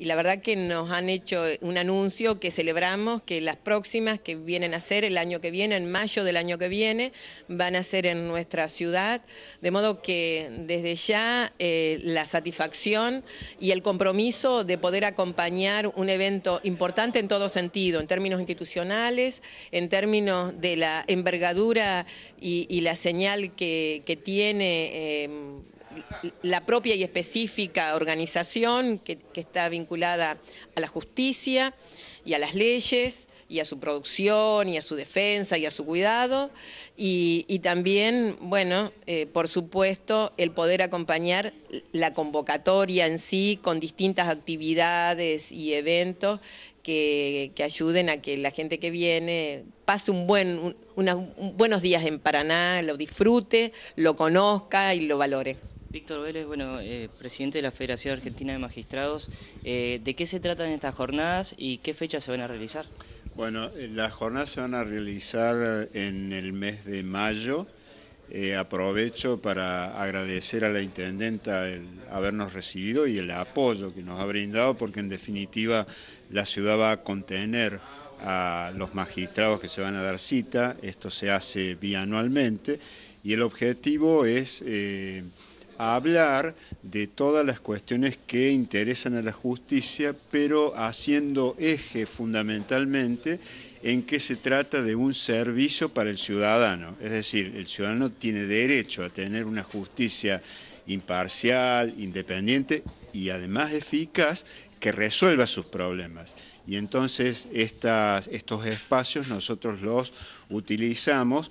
y la verdad que nos han hecho un anuncio que celebramos que las próximas que vienen a ser el año que viene, en mayo del año que viene, van a ser en nuestra ciudad, de modo que desde ya eh, la satisfacción y el compromiso de poder acompañar un evento importante en todo sentido, en términos institucionales, en términos de la envergadura y, la señal que, tiene... Eh, la propia y específica organización que, está vinculada a la justicia y a las leyes y a su producción y a su defensa y a su cuidado y, también, bueno, eh, por supuesto, el poder acompañar la convocatoria en sí con distintas actividades y eventos que, ayuden a que la gente que viene pase un buen, unos buenos días en Paraná, lo disfrute, lo conozca y lo valore. Víctor Vélez, bueno, eh, presidente de la Federación Argentina de Magistrados. Eh, ¿De qué se tratan estas jornadas y qué fechas se van a realizar? Bueno, eh, las jornadas se van a realizar en el mes de mayo. aprovecho para agradecer a la Intendenta el habernos recibido y el apoyo que nos ha brindado, porque en definitiva la ciudad va a contener a los magistrados que se van a dar cita, esto se hace bianualmente, y el objetivo es hablar de todas las cuestiones que interesan a la justicia, pero haciendo eje fundamentalmente en que se trata de un servicio para el ciudadano. Es decir, el ciudadano tiene derecho a tener una justicia imparcial, independiente y además eficaz que resuelva sus problemas. Y entonces estos espacios nosotros los utilizamos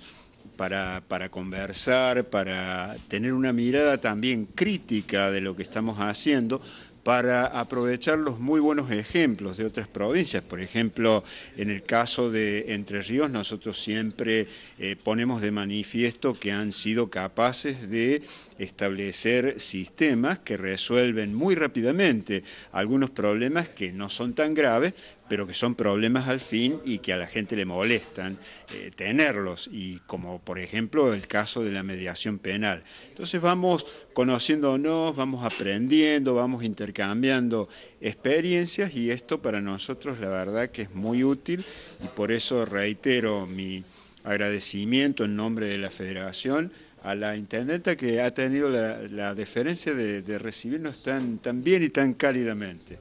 para, conversar, para tener una mirada también crítica de lo que estamos haciendo, para aprovechar los muy buenos ejemplos de otras provincias. Por ejemplo, en el caso de Entre Ríos, nosotros siempre eh, ponemos de manifiesto que han sido capaces de establecer sistemas que resuelven muy rápidamente algunos problemas que no son tan graves, pero que son problemas al fin y que a la gente le molestan eh, tenerlos, y como por ejemplo el caso de la mediación penal. Entonces vamos conociéndonos, vamos aprendiendo, vamos intercambiando experiencias y esto para nosotros la verdad que es muy útil y por eso reitero mi agradecimiento en nombre de la Federación a la Intendenta que ha tenido la, deferencia de, de recibirnos tan, tan bien y tan cálidamente.